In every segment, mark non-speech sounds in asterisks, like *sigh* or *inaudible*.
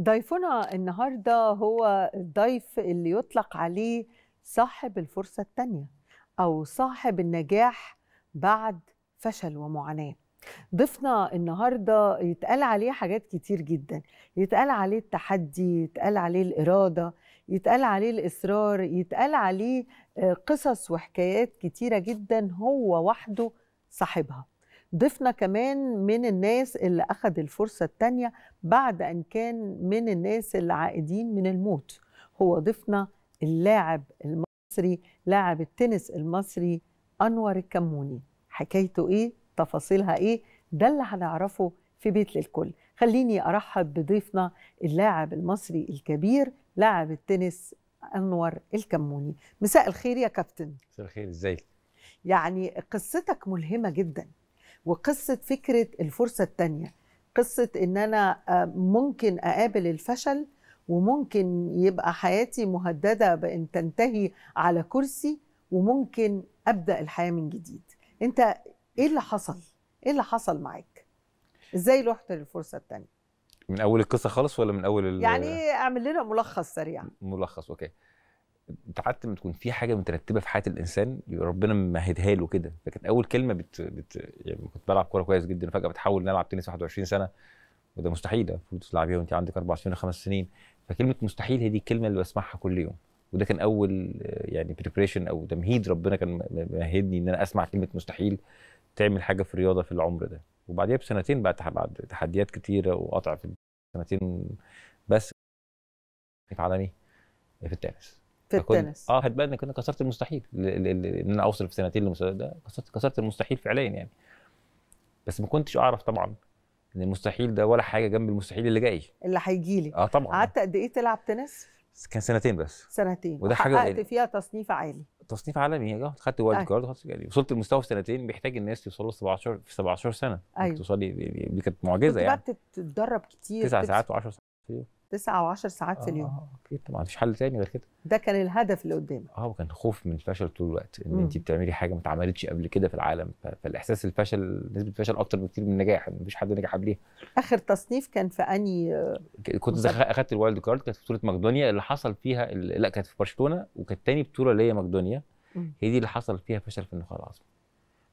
ضيفنا النهارده هو الضيف اللي يطلق عليه صاحب الفرصه الثانيه او صاحب النجاح بعد فشل ومعاناه ضيفنا النهارده يتقال عليه حاجات كتير جدا يتقال عليه التحدي يتقال عليه الاراده يتقال عليه الاصرار يتقال عليه آه، قصص وحكايات كتيره جدا هو وحده صاحبها ضفنا كمان من الناس اللي أخذ الفرصة التانية بعد أن كان من الناس العائدين من الموت هو ضفنا اللاعب المصري لاعب التنس المصري أنور الكموني حكايته إيه؟ تفاصيلها إيه؟ ده اللي هنعرفه في بيت للكل خليني أرحب بضيفنا اللاعب المصري الكبير لاعب التنس أنور الكموني مساء الخير يا كابتن مساء الخير ازيك يعني قصتك ملهمة جدا وقصه فكره الفرصه الثانيه قصه ان انا آه، ممكن اقابل الفشل وممكن يبقى حياتي مهدده بان تنتهي على كرسي وممكن ابدا الحياه من جديد انت ايه اللي حصل ايه اللي حصل معاك ازاي رحت للفرصه الثانيه من اول القصه خالص ولا من اول يعني إيه اعمل لنا ملخص سريع ملخص اوكي انت قعدت لما تكون في حاجه مترتبه في حياه الانسان ربنا ممهدها له كده فكانت اول كلمه بت, بت يعني كنت بلعب كوره كويس جدا فجاه بتحول ان العب تنس 21 سنه وده مستحيل المفروض تلعبيها وانت عندك اربع سنين خمس سنين فكلمه مستحيل هي دي الكلمه اللي بسمعها كل يوم وده كان اول يعني بريبريشن او تمهيد ربنا كان ممهدني ان انا اسمع كلمه مستحيل تعمل حاجه في الرياضه في العمر ده وبعديها بسنتين بعد تحديات كتيره وقطع في سنتين بس عالمي في التنس في التنس اه هتبقى انك انا كسرت المستحيل ان انا اوصل في سنتين للمستوى ده كسرت كسرت المستحيل فعليا يعني بس ما كنتش اعرف طبعا ان المستحيل ده ولا حاجه جنب المستحيل اللي جاي اللي هيجي لي اه طبعا قعدت قد ايه تلعب تنس؟ كان سنتين بس سنتين وده حاجه حققت فيها تصنيف عالي تصنيف عالمي اه خدت وايلد كارد أيوة. يعني وصلت لمستوى في سنتين بيحتاج الناس يوصلوا 17 في 17 سنه ايوه توصلي دي كانت معجزه يعني كنت بقى يعني. بتتدرب كتير تسع ساعات و10 ساعات تسعة او 10 ساعات في اليوم اه اكيد آه، طبعا مفيش حل تاني غير كده ده كان الهدف اللي قدامك اه وكان خوف من الفشل طول الوقت ان انت بتعملي حاجه ما اتعملتش قبل كده في العالم فالاحساس الفشل نسبه الفشل اكتر بكتير من النجاح مفيش حد نجح قبليها اخر تصنيف كان في اني كنت اخدت الوايلد كارد كانت في بطوله مقدونيا اللي حصل فيها اللي... لا كانت في برشلونه وكانت تاني بطوله اللي هي مقدونيا هي دي اللي حصل فيها فشل في النخاع العصبي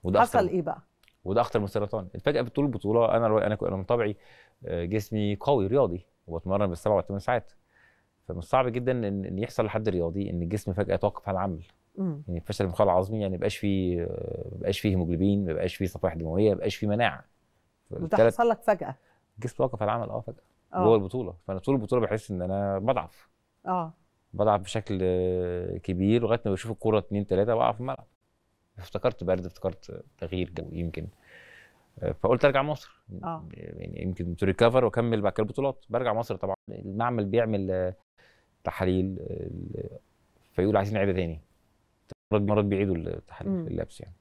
وده حصل ايه بقى؟ وده اخطر من السرطان فجاه بطول البطوله انا انا من طبعي آه، جسمي قوي رياضي وبتمرن بالسبع والثمان ساعات فمن الصعب جدا ان يحصل لحد رياضي ان الجسم فجاه يتوقف عن العمل مم. يعني فشل المخال العظمي يعني ما يبقاش فيه ما يبقاش فيه هيموجلوبين ما يبقاش فيه صفائح دمويه ما يبقاش فيه مناعه وده حصل لك فجاه الجسم توقف عن العمل اه فجاه اه. جوه البطوله فانا طول البطوله بحس ان انا بضعف اه بضعف بشكل كبير لغايه ما بشوف الكوره اثنين ثلاثه واقع في الملعب افتكرت برد افتكرت تغيير جو يمكن فقلت ارجع مصر آه. يعني يمكن تو ريكفر واكمل بعد كده البطولات برجع مصر طبعا المعمل بيعمل آه، تحاليل آه، فيقول عايزين عياده تاني مرات بيعيدوا التحاليل اللبس يعني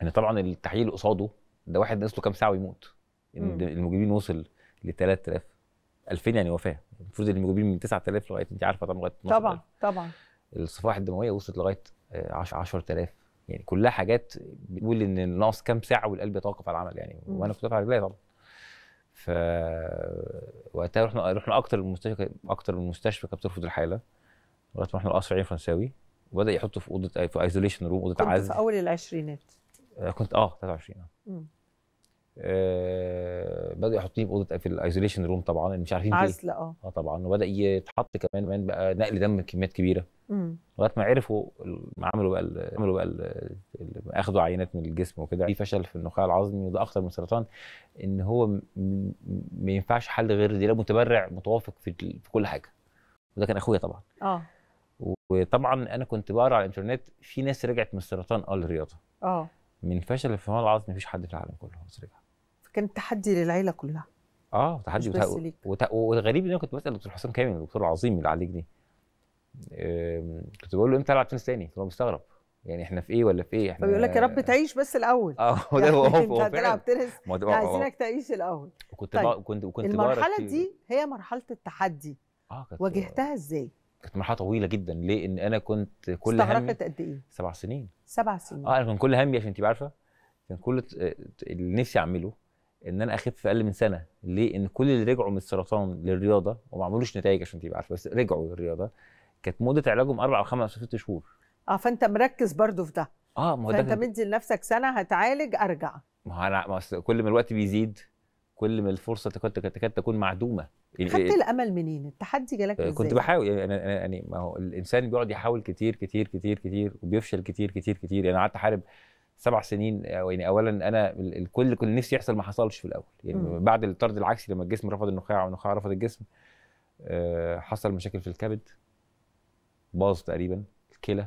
يعني طبعا التحليل اللي قصاده ده واحد ناقص له كام ساعه ويموت المجيبين وصل ل 3000 2000 يعني وفاه المفروض المجيبين من 9000 لغايه انت عارفه طبعا لغايه طبعا طبعا الصفائح الدمويه وصلت لغايه 10000 آه، يعني كلها حاجات بتقول ان ناقص كام ساعه والقلب يتوقف على العمل يعني وانا كنت على رجلي طبعا ف وقتها رحنا رحنا اكتر المستشفى اكتر المستشفى كانت بترفض الحاله لغايه ما رحنا القصر عين فرنساوي وبدا يحطه في اوضه في ايزوليشن روم اوضه عزل في اول العشرينات آه، كنت اه 23 اه آه بداوا يحطوني في اوضه في الايزوليشن روم طبعا مش عارفين إيه. عزل اه اه طبعا وبدا يتحط كمان بقى نقل دم كميات كبيره لغايه ما عرفوا عملوا بقى عملوا بقى اخذوا عينات من الجسم وكده في فشل في النخاع العظمي وده اخطر من السرطان ان هو ما ينفعش حل غير ده متبرع متوافق في, في كل حاجه وده كان اخويا طبعا اه وطبعا انا كنت بقرا على الانترنت في ناس رجعت من السرطان اه للرياضه اه من فشل الفصام العظمي مفيش حد في العالم كله خلاص رجع كان تحدي للعيله كلها اه تحدي مش بس وت... والغريب ان انا كنت بسال دكتور حسام كامل الدكتور العظيم اللي عليك دي أم... كنت بقول له امتى العب تنس تاني؟ هو مستغرب يعني احنا في ايه ولا في ايه احنا فبيقول لك يا رب تعيش بس الاول اه هو ده هو يعني هو انت هتلعب تنس عايزينك تعيش الاول وكنت طيب. كنت وكنت المرحله دي هي مرحله التحدي اه كانت واجهتها ازاي؟ كانت مرحله طويله جدا ليه؟ ان انا كنت كل همي استغرقت قد ايه؟ سبع سنين سبع سنين اه انا كان كل همي عشان انت عارفه كان كل اللي نفسي اعمله ان انا اخف في اقل من سنه ليه ان كل اللي رجعوا من السرطان للرياضه وما عملوش نتائج عشان تبقى عارفه بس رجعوا للرياضه كانت مده علاجهم اربع او خمس او ست شهور اه فانت مركز برضه في ده اه ما هو فانت مدي لنفسك سنه هتعالج ارجع ما هو انا كل ما الوقت بيزيد كل ما الفرصه تكاد تكاد تكون معدومه خدت الامل منين التحدي جالك آه، ازاي كنت بحاول يعني انا يعني ما هو الانسان بيقعد يحاول كتير كتير كتير كتير وبيفشل كتير كتير كتير يعني قعدت احارب سبع سنين آه، يعني اولا انا الكل اللي كنت نفسي يحصل ما حصلش في الاول يعني م. بعد الطرد العكسي لما الجسم رفض النخاع والنخاع رفض الجسم آه، حصل مشاكل في الكبد باظ تقريبا الكلى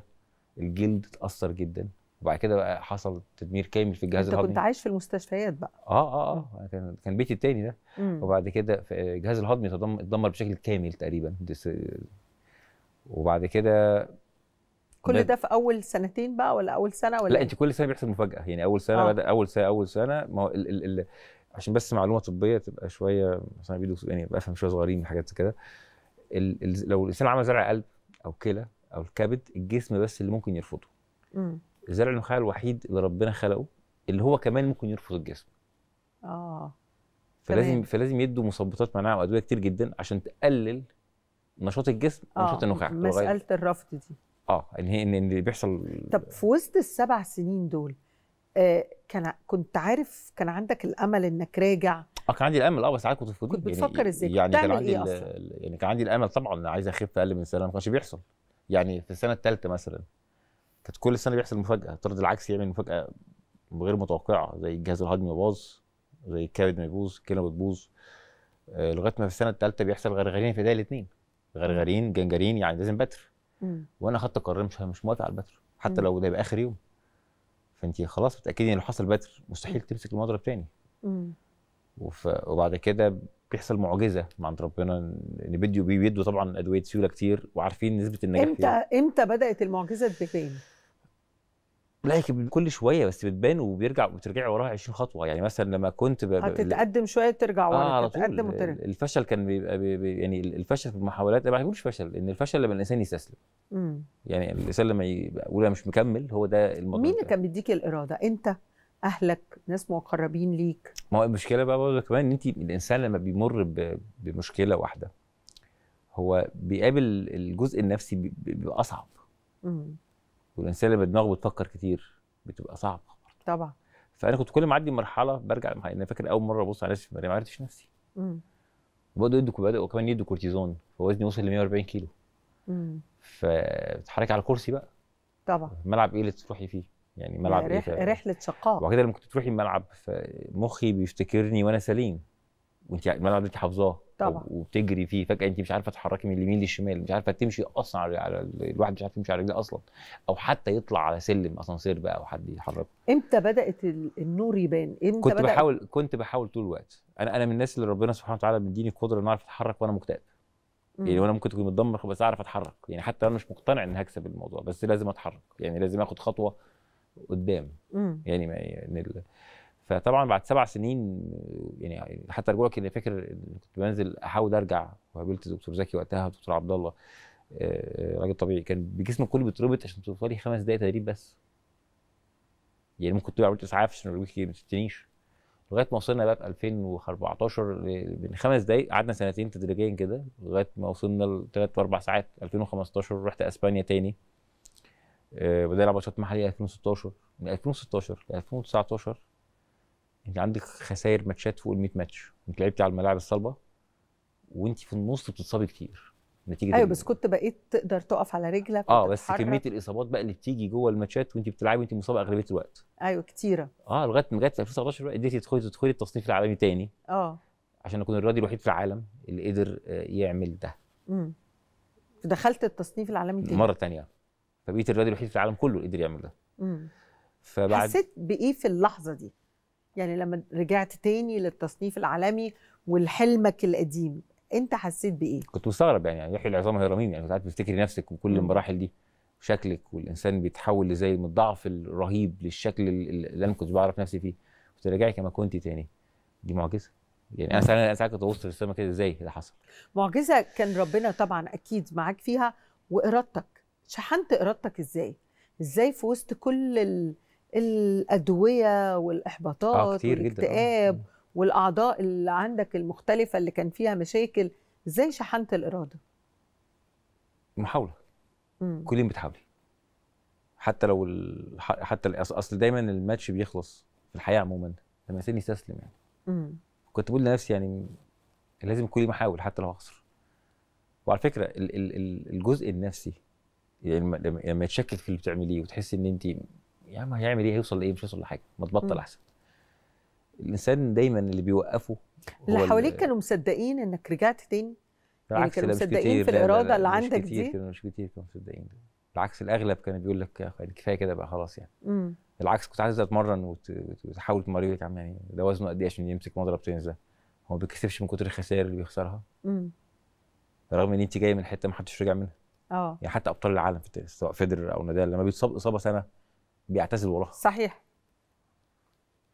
الجلد اتاثر جدا وبعد كده بقى حصل تدمير كامل في الجهاز الهضمي انت كنت عايش في المستشفيات بقى اه اه اه كان كان بيتي التاني ده مم. وبعد كده الجهاز الهضمي اتدمر بشكل كامل تقريبا وبعد كده كل ده في اول سنتين بقى ولا اول سنه ولا لا إيه؟ انت كل سنه بيحصل مفاجاه يعني اول سنه آه. بدا اول سنه اول سنه ما هو ال ال ال عشان بس معلومه طبيه تبقى شويه مثلا بيدو يعني بفهم شويه صغيرين حاجات كده لو الانسان عمل زرع قلب او كلى او الكبد الجسم بس اللي ممكن يرفضه امم الزرع النخاع الوحيد اللي ربنا خلقه اللي هو كمان ممكن يرفض الجسم اه فلازم تمام. فلازم يدوا مثبطات مناعه وادويه كتير جدا عشان تقلل نشاط الجسم ونشاط آه. النخاع مساله الرفض دي اه ان هي ان اللي بيحصل طب في وسط السبع سنين دول آه كان كنت عارف كان عندك الامل انك راجع اه كان عندي الامل اه بس عارف كنت فضولي كنت يعني بتفكر ازاي يعني, يعني كان عندي إيه يعني كان عندي الامل طبعا عايز اخف اقل من سنه ما كانش بيحصل يعني في السنه الثالثه مثلا كانت كل سنه بيحصل مفاجاه طرد العكس يعمل مفاجاه غير متوقعه زي الجهاز الهضمي باظ زي الكبد ما يبوظ الكلى بتبوظ آه لغايه ما في السنه الثالثه بيحصل غرغرين في ده الاثنين غرغرين جنجرين يعني لازم بتر مم. وانا خدت قرار مش مش موافق على البتر حتى مم. لو ده يبقى اخر يوم فانت خلاص متاكدي ان لو حصل بتر مستحيل تمسك المضرب تاني وف... وبعد كده بيحصل معجزه من عند ربنا ان بيديو بيدوا طبعا ادويه سيوله كتير وعارفين نسبه النجاح امتى فيها. امتى بدات المعجزه تبان؟ لا كل شويه بس بتبان وبيرجع وبترجعي وراها 20 خطوه يعني مثلا لما كنت ب... هتتقدم شويه ترجع ورا آه تتقدم وترجع الفشل كان بيبقى بي... بي... يعني الفشل في المحاولات ما بقولش فشل ان الفشل لما الانسان يستسلم يعني الانسان لما يقول انا مش مكمل هو ده المطلوب مين اللي كان بيديك الاراده انت اهلك ناس مقربين ليك ما هو المشكله بقى برضه كمان ان انت الانسان لما بيمر ب... بمشكله واحده هو بيقابل الجزء النفسي بيبقى اصعب مم. والانسان اللي بدماغه بتفكر كتير بتبقى صعبه طبعا فانا كنت كل ما اعدي مرحله برجع انا فاكر اول مره ابص على نفسي ما عرفتش نفسي وبرضه يدوا بدأ وكمان يدوا كورتيزون فوزني وصل ل 140 كيلو امم فبتحركي على الكرسي بقى طبعا ملعب ايه اللي تروحي فيه يعني ملعب إيه رح... ايه ف... رحله شقاء وبعد كده لما كنت تروحي الملعب فمخي بيفتكرني وانا سليم وانت الملعب ده انت حافظاه طبعا وبتجري فيه فجاه انت مش عارفه تتحركي من اليمين للشمال مش عارفه تمشي اصلا على الواحد مش عارف يمشي على رجليه اصلا او حتى يطلع على سلم اسانسير بقى او حد يحركه امتى بدات النور يبان امتى كنت بدأت... بحاول كنت بحاول طول الوقت انا انا من الناس اللي ربنا سبحانه وتعالى بيديني القدره ان اعرف اتحرك وانا مكتئب يعني وانا ممكن تكون متدمر بس اعرف اتحرك يعني حتى انا مش مقتنع اني هكسب الموضوع بس لازم اتحرك يعني لازم اخد خطوه قدام يعني, يعني فطبعا بعد سبع سنين يعني حتى لك ان فاكر كنت بنزل احاول ارجع وقابلت دكتور زكي وقتها دكتور عبد الله آه، راجل طبيعي كان بجسمه كله بيتربط عشان لي خمس دقائق تدريب بس يعني ممكن تبقى عملت اسعاف عشان الويك ما تستنيش لغايه ما وصلنا بقى في 2014 من خمس دقائق قعدنا سنتين تدريجيا كده لغايه ما وصلنا لثلاث واربع ساعات 2015 رحت اسبانيا تاني آه، بدأنا ماتشات محليه 2016 من 2016 ل 2019 انت عندك خسائر ماتشات فوق ال 100 ماتش انت لعبتي على الملاعب الصلبه وانت في النص بتتصابي كتير نتيجه ايوه بس كنت بقيت تقدر تقف على رجلك اه بس كميه الاصابات بقى اللي بتيجي جوه الماتشات وانت بتلعبي وانت مصابه اغلبيه الوقت ايوه كتيره اه لغايه لغايه 2019 بقى قدرتي تدخلي تدخلي التصنيف العالمي تاني اه عشان اكون الرياضي الوحيد في العالم اللي قدر آه، يعمل ده امم دخلت التصنيف العالمي تاني مره تانية فبقيت الرياضي الوحيد في العالم كله اللي قدر يعمل ده امم فبعد حسيت بايه في اللحظه دي يعني لما رجعت تاني للتصنيف العالمي والحلمك القديم انت حسيت بايه كنت مستغرب يعني, يعني يحيى العظام هرمين يعني ساعات بتفتكري نفسك وكل المراحل دي شكلك والانسان بيتحول لزي من الضعف الرهيب للشكل اللي انا كنت بعرف نفسي فيه راجعي كما كنت تاني دي معجزه يعني انا ساعات ساعات كنت ببص في السما كده ازاي ده حصل معجزه كان ربنا طبعا اكيد معاك فيها وارادتك شحنت ارادتك ازاي ازاي في وسط كل ال... الادويه آه، والاحباطات آه والاكتئاب والاعضاء اللي عندك المختلفه اللي كان فيها مشاكل ازاي شحنت الاراده محاوله مم. كل يوم بتحاولي حتى لو ال... حتى اصل دايما الماتش بيخلص في الحياه عموما لما سني استسلم يعني مم. كنت بقول لنفسي يعني لازم كل يوم احاول حتى لو هخسر وعلى فكره ال... ال... الجزء النفسي يعني لما يتشكل في اللي بتعمليه وتحسي ان انت يا عم هيعمل ايه هيوصل لايه مش هيوصل لحاجه ما تبطل احسن الانسان دايما اللي بيوقفه اللي حواليك كانوا مصدقين انك رجعت تاني يعني بالعكس يعني كانوا مصدقين في الاراده اللي عندك دي كانوا مش كتير كانوا مصدقين بالعكس الاغلب كان بيقول لك يعني كفايه كده بقى خلاص يعني مم. بالعكس كنت عايز اتمرن وتحاول يا عم يعني ده وزنه قد ايه عشان يمسك مضرب تنس ده هو ما بيكسبش من كتر الخسائر اللي بيخسرها امم رغم ان انت جايه من حته ما حدش رجع منها اه يعني حتى ابطال العالم في التنس سواء فيدر او نادال لما بيتصاب اصابه سنه بيعتزل وراها صحيح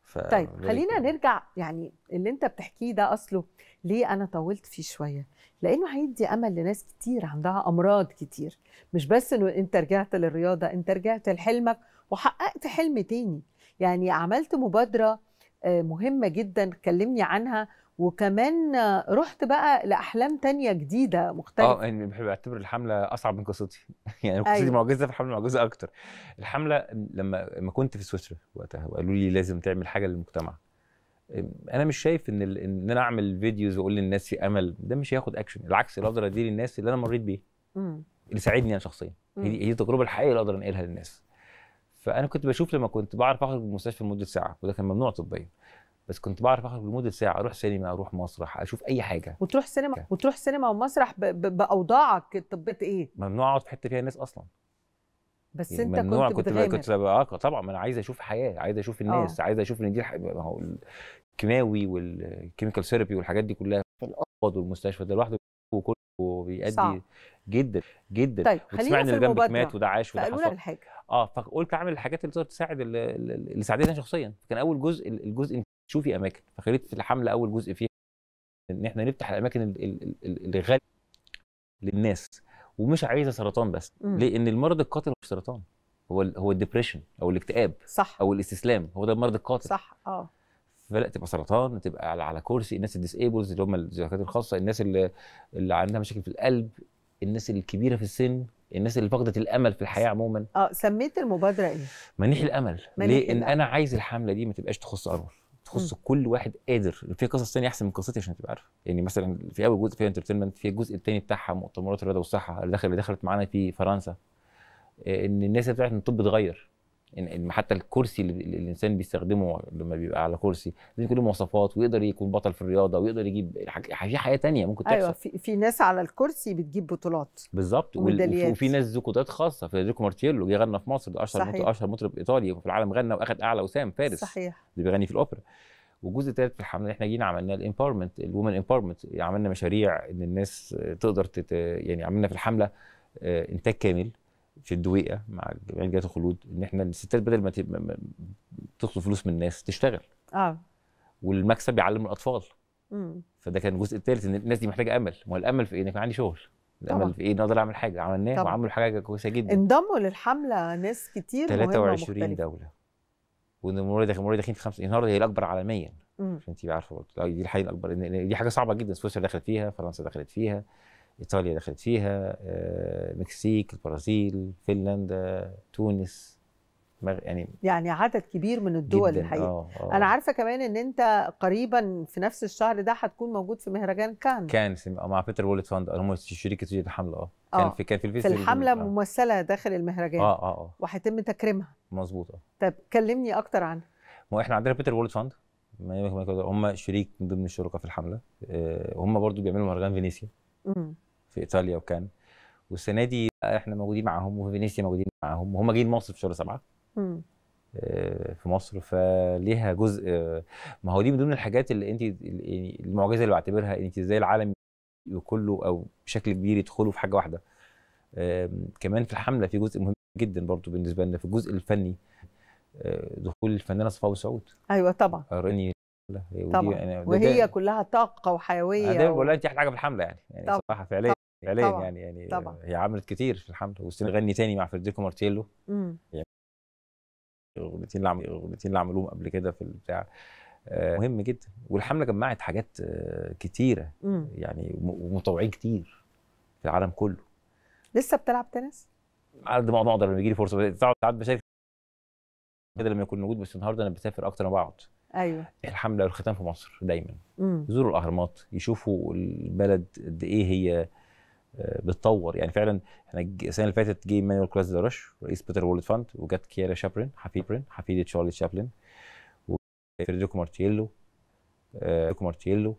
ف... طيب خلينا نرجع يعني اللي انت بتحكيه ده اصله ليه انا طولت فيه شويه لانه هيدي امل لناس كتير عندها امراض كتير مش بس انه انت رجعت للرياضه انت رجعت لحلمك وحققت حلم تاني يعني عملت مبادره آه، مهمة جدا كلمني عنها وكمان رحت بقى لأحلام تانية جديدة آه، مختلفة اه يعني بحب أعتبر الحملة أصعب من قصتي *laughs* يعني قصتي أيوة. معجزة في الحملة معجزة أكتر الحملة لما ما كنت في سويسرا وقتها وقالوا لي لازم تعمل حاجة للمجتمع انا مش شايف ان ال... ان انا اعمل فيديوز واقول للناس في امل ده مش هياخد اكشن العكس اللي اقدر اديه للناس اللي انا مريت بيه اللي ساعدني انا شخصيا هي دي التجربه الحقيقيه اللي اقدر انقلها للناس فانا كنت بشوف لما كنت بعرف اخرج من المستشفى لمده ساعه وده كان ممنوع طبيا بس كنت بعرف اخرج لمده ساعه اروح سينما اروح مسرح اشوف اي حاجه وتروح سينما كده. وتروح سينما ومسرح ب... ب... باوضاعك الطبيه ايه ممنوع اقعد في حته فيها ناس اصلا بس يعني انت ممنوع كنت بتغامر. كنت بقى آه، طبعا طبعا انا عايز اشوف حياه عايز اشوف آه. الناس أوه. عايز اشوف ان دي ما هو الكيماوي والكيميكال ثيرابي والحاجات دي كلها في الاوض والمستشفى ده لوحده وكله بيأدي جدا جدا طيب خلينا في المبادره مات وده عاش وده حصل حاجه اه فقلت اعمل الحاجات اللي تقدر تساعد اللي ساعدتني شخصيا كان اول جزء الجزء انك تشوفي اماكن فخليت الحمله اول جزء فيها ان احنا نفتح الاماكن الغاليه للناس ومش عايزه سرطان بس م. ليه المرض القاتل مش سرطان هو هو الدبريشن او الاكتئاب صح او الاستسلام هو ده المرض القاتل صح اه فلا تبقى سرطان تبقى على, على كرسي الناس الديسيبلز اللي هم الزيارات الخاصه الناس اللي, اللي عندها مشاكل في القلب الناس الكبيره في السن الناس اللي فقدت الامل في الحياه عموما اه سميت المبادره ايه منيح الامل منيح ليه الأمل. ان انا عايز الحمله دي ما تبقاش تخص ارور تخص م. كل واحد قادر في قصص ثانيه احسن من قصتي عشان تبقى عارف يعني مثلا في اول جزء فيها انترتينمنت في الجزء الثاني بتاعها مؤتمرات الرياضه والصحه اللي اللي دخلت معانا في فرنسا آه، ان الناس بتاعت الطب اتغير حتى الكرسي اللي الانسان بيستخدمه لما بيبقى على كرسي لازم يكون له مواصفات ويقدر يكون بطل في الرياضه ويقدر يجيب في حياه تانية ممكن أيوة، تحصل ايوه في, في ناس على الكرسي بتجيب بطولات بالظبط وفي, ناس ذو قدرات خاصه فيدريكو مارتيلو جه غنى في مصر اشهر اشهر مطرب ايطالي وفي العالم غنى واخد اعلى وسام فارس صحيح اللي بيغني في الاوبرا والجزء الثالث في الحمله احنا جينا عملنا الامبارمنت الومن امبارمنت عملنا مشاريع ان الناس تقدر تت... يعني عملنا في الحمله آه، انتاج كامل في الدويقه مع جمعيه الخلود ان احنا الستات بدل ما تطلب فلوس من الناس تشتغل اه والمكسب يعلم الاطفال مم. فده كان الجزء الثالث ان الناس دي محتاجه امل ما هو الامل في ايه ان يكون عندي شغل الامل في ايه ان اقدر اعمل حاجه عملناها وعملوا حاجه كويسه جدا انضموا للحمله ناس كتير 23 دوله والمره داخل داخلين في خمسه النهارده هي الاكبر عالميا عشان انت عارفه دي الحاجه الاكبر دي حاجه صعبه جدا سويسرا دخلت فيها فرنسا دخلت فيها ايطاليا دخلت فيها المكسيك آه، البرازيل فنلندا تونس يعني يعني عدد كبير من الدول الحقيقه أوه أوه. انا عارفه كمان ان انت قريبا في نفس الشهر ده هتكون موجود في مهرجان كان كان آه، مع بيتر وولت فاند هم شريك تجديد الحمله آه. اه كان في كان في في الحمله ممثله داخل المهرجان اه اه اه وهيتم تكريمها مظبوط اه طب كلمني اكتر عنها ما احنا عندنا بيتر وولت فاند هم شريك من ضمن الشركاء في الحمله هم برضو بيعملوا مهرجان فينيسيا في ايطاليا وكان والسنه دي احنا موجودين معاهم وفي فينيسيا موجودين معاهم وهم جايين مصر في شهر سبعه آه، في مصر فليها جزء آه، ما هو دي من ضمن الحاجات اللي انت يعني المعجزه اللي بعتبرها ان انت ازاي العالم كله او بشكل كبير يدخلوا في حاجه واحده كمان في الحمله في جزء مهم جدا برضو بالنسبه لنا في الجزء الفني آه، دخول الفنانه صفاء وسعود ايوه طبعا راني طبعا أنا يعني وهي كلها طاقه وحيويه انا بقول لها انت احلى حاجه في الحمله يعني يعني طبعا صراحه فعليا فعليا يعني يعني طبعا. هي عملت كتير في الحمله وغني تاني مع فريديكو مارتيلو امم. يعني الاغنيتين اللي عملوا الاغنيتين اللي عملوهم قبل كده في البتاع آه، مهم جدا والحمله جمعت حاجات آه، كتيره امم. يعني ومطوعين كتير في العالم كله لسه بتلعب تنس؟ على قد ما اقدر لما بيجي لي فرصه ساعات بشارك كده لما يكون موجود بس النهارده انا بسافر اكتر ما بقعد ايوه الحمله والختام في مصر دايما يزوروا الاهرامات يشوفوا البلد قد ايه هي آه، بتطور يعني فعلا احنا السنه اللي فاتت جه مانويل كلاس دارش رئيس بيتر وولد فاند وجت كيارا شابرين حفيد حفيده شارلي شابلن وفريدريكو مارتيلو آه مارتيلو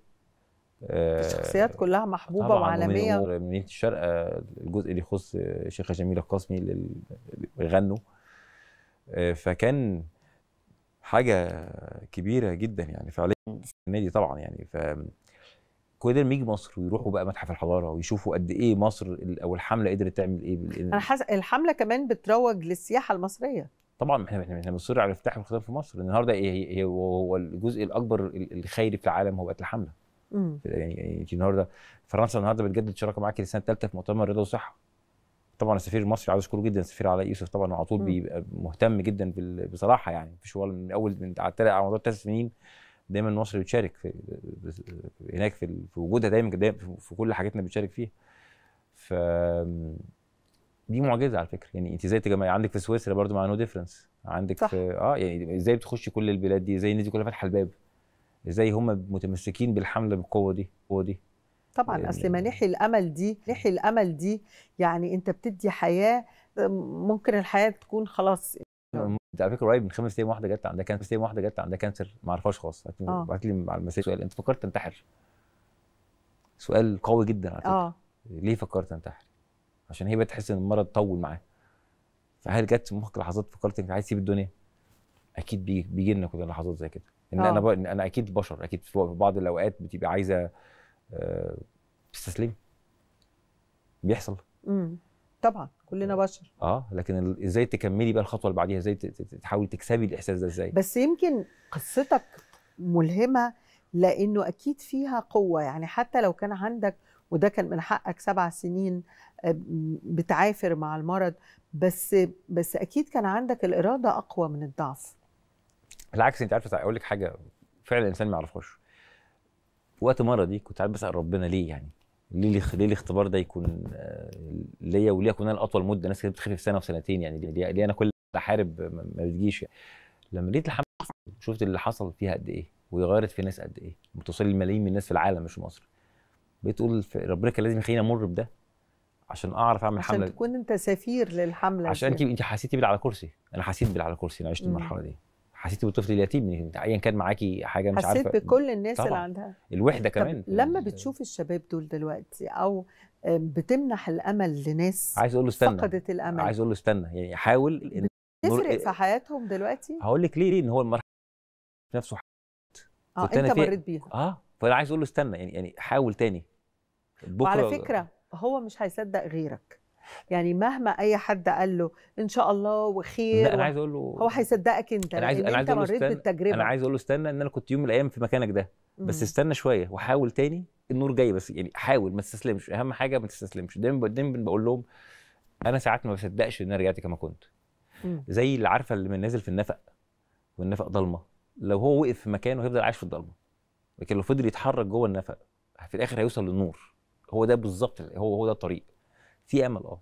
آه، الشخصيات كلها محبوبه وعالميه طبعا مدينه الشرق آه، الجزء اللي يخص الشيخه جميله القاسمي اللي غنوا فكان حاجه كبيره جدا يعني فعليا النادي طبعا يعني ف كل لما يجي مصر ويروحوا بقى متحف الحضاره ويشوفوا قد ايه مصر او الحمله قدرت تعمل ايه بال... انا حاسه الحمله كمان بتروج للسياحه المصريه طبعا احنا احنا بنصر على افتتاح الخضار في مصر النهارده ايه هي هو الجزء الاكبر الخيري في العالم هو بقت الحمله يعني, يعني النهارده فرنسا النهارده بتجدد شراكه معاك للسنه الثالثه في مؤتمر رضا وصحه طبعا السفير المصري عايز اشكره جدا السفير علي يوسف طبعا على طول بيبقى مهتم جدا بصراحه يعني في شغل من اول من على مدار ثلاث سنين دايما مصر بتشارك في هناك في, في وجودها دايما في كل حاجاتنا بتشارك فيها ف دي معجزه على فكره يعني انت ازاي تجمعي عندك في سويسرا برضو مع نو ديفرنس عندك صح. في اه يعني ازاي بتخشي كل البلاد دي ازاي الناس دي كلها فاتحه الباب ازاي هم متمسكين بالحمله بالقوه دي القوه دي طبعا يعني اصل نحي الامل دي نحي الامل دي يعني انت بتدي حياه ممكن الحياه تكون خلاص انت على فكره قريب من خمس ايام واحده جت عندها كانسر ايام واحده جت عندها كانسر ما اعرفهاش خالص بعت لي على آه. المسج سؤال انت فكرت تنتحر سؤال قوي جدا على فكره آه. ليه فكرت انتحر عشان هي بتحس ان المرض طول معاها فهل جت في مخك لحظات فكرت انك عايز تسيب الدنيا اكيد بيجي لنا كل لحظات زي كده ان آه. انا ب... إن انا اكيد بشر اكيد في بعض الاوقات بتبقى عايزه آه، بتستسلم بيحصل امم طبعا كلنا آه. بشر اه لكن ازاي تكملي بقى الخطوه اللي بعديها ازاي تحاولي تكسبي الاحساس ده ازاي بس يمكن قصتك ملهمه لانه اكيد فيها قوه يعني حتى لو كان عندك وده كان من حقك سبع سنين آه، بتعافر مع المرض بس بس اكيد كان عندك الاراده اقوى من الضعف العكس انت عارفه اقول لك حاجه فعلا الانسان ما يعرفهاش وقت دي كنت عايز بسال ربنا ليه يعني ليه ليه الاختبار ده يكون آه، ليا وليه اكون انا اطول مده ناس كده في سنه وسنتين يعني ليه, ليه انا كل احارب ما بتجيش يعني. لما لقيت الحمد شفت اللي حصل فيها قد ايه وغيرت في ناس قد ايه بتوصل لملايين من الناس في العالم مش في مصر بقيت اقول ربنا كان لازم يخليني امر بده عشان اعرف اعمل عشان حمله عشان تكون انت سفير للحمله عشان انت حسيتي بال على كرسي انا حسيت بال على كرسي انا عشت المرحله دي حسيتي بالطفل اليتيم يعني ايا كان معاكي حاجه مش عارفه حسيت بكل الناس طبعًا. اللي عندها الوحده كمان لما يعني بتشوف الشباب دول دلوقتي او بتمنح الامل لناس عايز اقول له استنى فقدت الامل عايز اقول له استنى يعني حاول ان تفرق في حياتهم دلوقتي هقول لك ليه ليه ان هو المرحله نفسه اه انت مريت بيها اه فانا عايز اقول له استنى يعني يعني حاول تاني بكره وعلى فكره هو مش هيصدق غيرك يعني مهما اي حد قال له ان شاء الله وخير لا انا عايز اقول له هو هيصدقك انت انا عايز انا عايز اقول له استنى انا عايز اقول له استنى ان انا كنت يوم من الايام في مكانك ده بس استنى شويه وحاول تاني النور جاي بس يعني حاول ما تستسلمش اهم حاجه ما تستسلمش دايما دايما بقول لهم انا ساعات ما بصدقش ان انا رجعت كما كنت زي اللي عارفه اللي من نازل في النفق والنفق ضلمه لو هو وقف في مكانه هيفضل عايش في الضلمه لكن لو فضل يتحرك جوه النفق في الاخر هيوصل للنور هو ده بالظبط هو هو ده الطريق في امل اه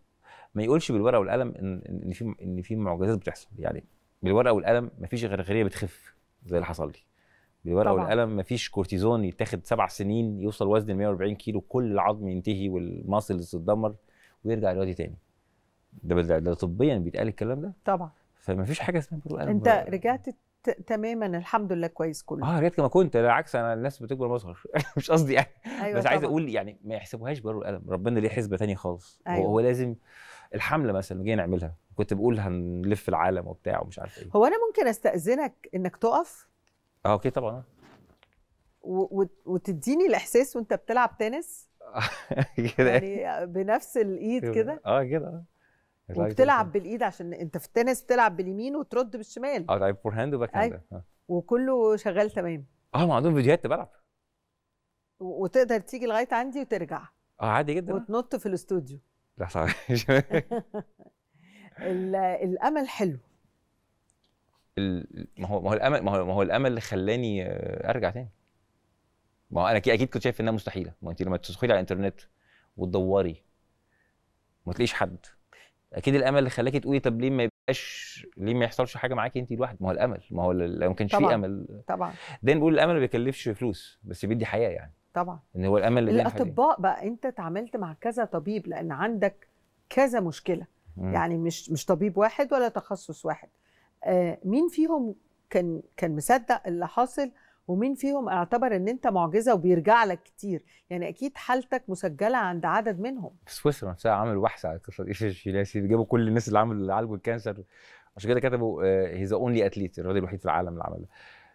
ما يقولش بالورقه والقلم ان ان في ان في معجزات بتحصل يعني بالورقه والقلم ما فيش غرغريه بتخف زي اللي حصل لي بالورقه والقلم ما فيش كورتيزون يتاخد سبع سنين يوصل وزن 140 كيلو كل العظم ينتهي والماسلز تتدمر ويرجع لوادي تاني ده ده طبيا بيتقال الكلام ده طبعا فما فيش حاجه اسمها بالورقه انت رجعت تماما الحمد لله كويس كله اه ريت كما كنت بالعكس انا الناس بتكبر مظهر *laughs* مش قصدي يعني أيوة بس عايز اقول يعني ما يحسبوهاش بره القلم ربنا ليه حسبه ثانيه خالص أيوة. هو لازم الحمله مثلا جاي نعملها كنت بقول هنلف العالم وبتاع ومش عارف ايه هو انا ممكن استاذنك انك تقف اه اوكي طبعا وتديني الاحساس وانت بتلعب تنس *laughs* كده يعني بنفس الايد كده اه كده وبتلعب بالايد عشان انت في التنس بتلعب باليمين وترد بالشمال اه لعيب فور هاند وباك هاند وكله شغال تمام اه ما عندهم فيديوهات بلعب وتقدر تيجي لغايه عندي وترجع اه عادي جدا وتنط في الاستوديو لا صعب *laughs* الامل حلو ما هو ما هو الامل ما هو, ما هو الامل اللي خلاني آه، ارجع تاني ما هو انا اكيد كنت شايف انها مستحيله ما انت لما تدخلي على الانترنت وتدوري ما تلاقيش حد اكيد الامل اللي خلاكي تقولي طب ليه ما يبقاش ليه ما يحصلش حاجه معاكي انت لوحدك ما هو الامل ما هو لو ما كانش في امل طبعا ده نقول الامل ما بيكلفش فلوس بس بيدي حياه يعني طبعا ان هو الامل اللي الاطباء بقى انت اتعاملت مع كذا طبيب لان عندك كذا مشكله مم. يعني مش مش طبيب واحد ولا تخصص واحد آه مين فيهم كان كان مصدق اللي حاصل ومين فيهم اعتبر ان انت معجزه وبيرجع لك كتير يعني اكيد حالتك مسجله عند عدد منهم في سويسرا نفسها عملوا بحث على قصه ايش ناس جابوا كل الناس اللي عملوا اللي عالجوا الكانسر عشان كده كتبوا هيز اونلي اتليت الراجل الوحيد في العالم اللي عمل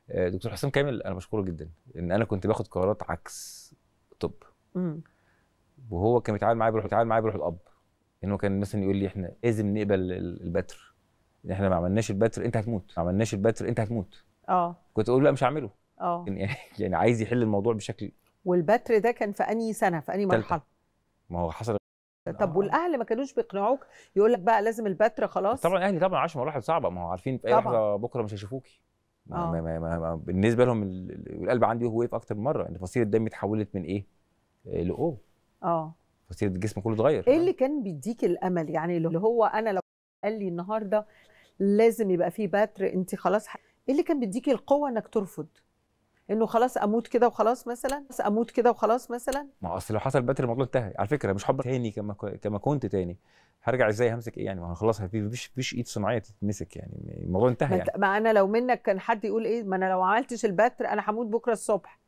آه، دكتور حسام كامل انا بشكره جدا ان انا كنت باخد قرارات عكس طب م. وهو كان بيتعامل معايا بروح بيتعامل معايا بروح الاب ان هو كان مثلا يقول لي احنا لازم نقبل البتر احنا ما عملناش البتر انت هتموت ما عملناش البتر انت هتموت اه كنت اقول لا مش هعمله اه يعني, *laughs* يعني عايز يحل الموضوع بشكل والبتر ده كان في انهي سنه في انهي مرحله ما هو حصل طب آه. والاهل ما كانوش بيقنعوك يقول لك بقى لازم البتر خلاص طبعا اهلي طبعا عاشوا مراحل صعبه ما هو عارفين في اي لحظه بكره مش هيشوفوكي آه. ما, ما, ما, ما, بالنسبه لهم القلب عندي وقف اكتر من مره ان يعني فصيله الدم اتحولت من ايه آه، لاو اه فصيله الجسم كله اتغير ايه اللي كان بيديك الامل يعني اللي هو انا لو قال لي النهارده لازم يبقى فيه بتر انت خلاص ايه اللي كان بيديكي القوه انك ترفض انه خلاص اموت كده وخلاص مثلا اموت كده وخلاص مثلا ما هو اصل لو حصل باتري الموضوع انتهى على فكره مش حب تاني كما كما كنت تاني هرجع ازاي همسك ايه يعني ما خلاص مفيش مفيش ايد صناعيه تتمسك يعني الموضوع انتهى يعني ما انا لو منك كان حد يقول ايه ما انا لو عملتش البتر انا هموت بكره الصبح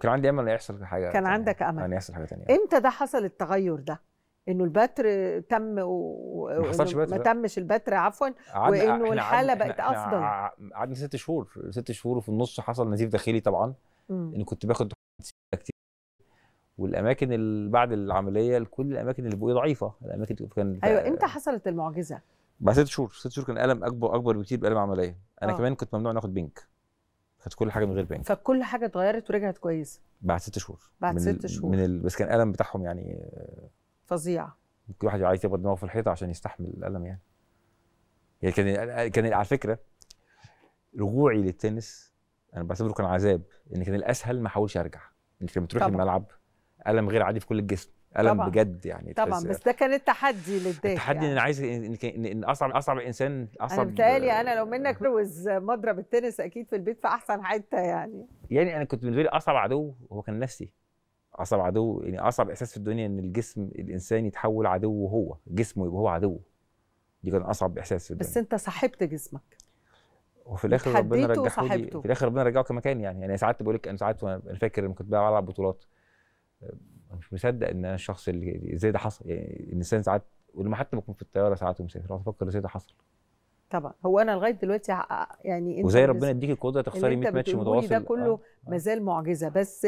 كان عندي امل يحصل حاجه كان تانية. عندك امل يعني يحصل حاجه ثانيه امتى ده حصل التغير ده انه البتر تم و... ما حصلش ما تمش البتر عفوا وانه الحاله بقت افضل قعدنا ست شهور ست شهور وفي النص حصل نزيف داخلي طبعا انه كنت باخد كتير والاماكن اللي بعد العمليه كل الاماكن اللي بقيه ضعيفه الاماكن اللي كان ايوه امتى حصلت المعجزه؟ بعد ست شهور ست شهور كان الم اكبر اكبر بكتير بالم عمليه انا أوه. كمان كنت ممنوع ناخد بنك خدت كل حاجه من غير بنك فكل حاجه اتغيرت ورجعت كويسه بعد ست شهور بعد ست شهور من ال... بس كان الالم بتاعهم يعني فظيع ممكن واحد عايز يبقى دماغه في الحيطه عشان يستحمل الالم يعني يعني كان كان على فكره رجوعي للتنس انا بعتبره كان عذاب ان كان الاسهل ما احاولش ارجع انت لما طبعًا. الملعب الم غير عادي في كل الجسم الم طبعًا. بجد يعني طبعا بس ده كان التحدي للداخل التحدي يعني. ان انا عايز ان, إن اصعب اصعب انسان اصعب انا متهيألي انا لو منك روز مضرب التنس اكيد في البيت في احسن حته يعني يعني انا كنت بالنسبه لي اصعب عدو هو كان نفسي اصعب عدو يعني اصعب احساس في الدنيا ان الجسم الانسان يتحول عدو هو جسمه يبقى هو عدوه دي كان اصعب احساس في الدنيا بس انت صاحبت جسمك وفي الاخر ربنا رجعه في الاخر ربنا رجعه كمكان يعني يعني ساعات بقول لك انا ساعات انا فاكر لما كنت بلعب بطولات أه، مش مصدق ان انا الشخص اللي ازاي ده حصل يعني الانسان ساعات ولما حتى بكون في الطياره ساعات ومسافر بفكر ازاي ده حصل طبعا هو انا لغايه دلوقتي يعني انت وزي ربنا يديك القدره تخسري 100 ماتش متواصل ده كله آه. مازال معجزه بس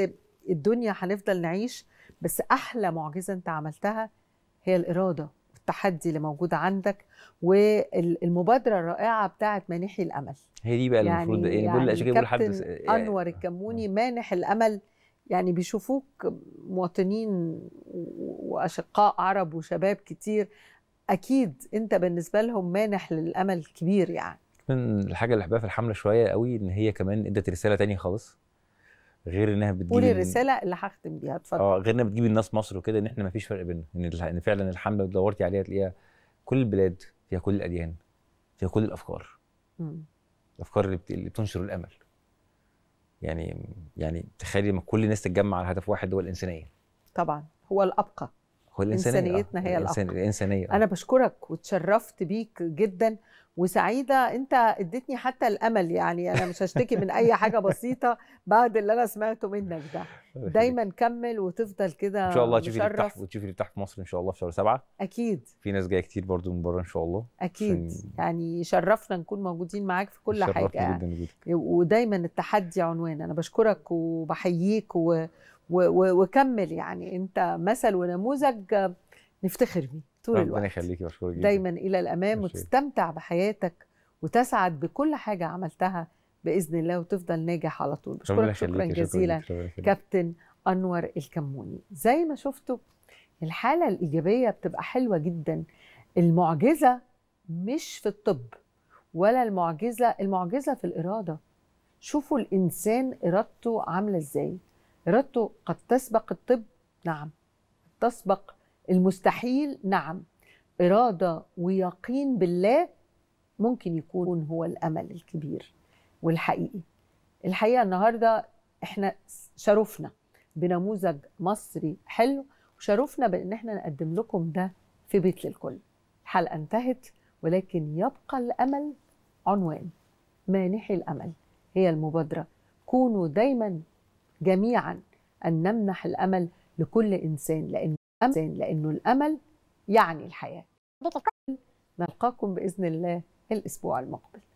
الدنيا هنفضل نعيش بس احلى معجزه انت عملتها هي الاراده والتحدي اللي موجود عندك والمبادره الرائعه بتاعه مانحي الامل هي دي بقى المفروض يعني, يعني يعني حد انور آه. الكموني مانح الامل يعني بيشوفوك مواطنين واشقاء عرب وشباب كتير اكيد انت بالنسبه لهم مانح للامل كبير يعني من الحاجه اللي احبها في الحمله شويه قوي ان هي كمان ادت رساله تانية خالص غير انها بتجيب قولي الرساله اللي هختم بيها اتفضل اه غير انها بتجيب الناس مصر وكده ان احنا ما فيش فرق بيننا ان فعلا الحمله لو دورتي عليها تلاقيها كل البلاد فيها كل الاديان فيها كل الافكار مم. الافكار اللي, بت... اللي بتنشر الامل يعني يعني تخيلي لما كل الناس تتجمع على هدف واحد هو الانسانيه طبعا هو الابقى هو الإنسانية آه، إنسانيتنا هي الأقل الإنسانية آه. أنا بشكرك وتشرفت بيك جدا وسعيدة أنت اديتني حتى الأمل يعني أنا مش هشتكي من أي حاجة بسيطة بعد اللي أنا سمعته منك ده *laughs* دايما كمل وتفضل كده إن شاء الله تشوفي تحت وتشوفي تحت في مصر إن شاء الله في شهر سبعة أكيد في ناس جاية كتير برضو من بره إن شاء الله أكيد يعني يشرفنا نكون موجودين معاك في كل حاجة يعني. جدا ودايما التحدي عنوان أنا بشكرك وبحييك و... وكمل يعني انت مثل ونموذج نفتخر بيه طول الوقت ربنا يخليكي مشكور جدا دايما الى الامام مشكور. وتستمتع بحياتك وتسعد بكل حاجه عملتها باذن الله وتفضل ناجح على طول بشكرك شكرا جزيلا كابتن انور الكموني زي ما شفتوا الحاله الايجابيه بتبقى حلوه جدا المعجزه مش في الطب ولا المعجزه المعجزه في الاراده شوفوا الانسان ارادته عامله ازاي إرادته قد تسبق الطب نعم تسبق المستحيل نعم إرادة ويقين بالله ممكن يكون هو الأمل الكبير والحقيقي الحقيقة النهاردة إحنا شرفنا بنموذج مصري حلو وشرفنا بأن إحنا نقدم لكم ده في بيت للكل الحلقة انتهت ولكن يبقى الأمل عنوان مانحي الأمل هي المبادرة كونوا دايما جميعا أن نمنح الأمل لكل إنسان لأن الأمل لأنه الأمل يعني الحياة نلقاكم بإذن الله الأسبوع المقبل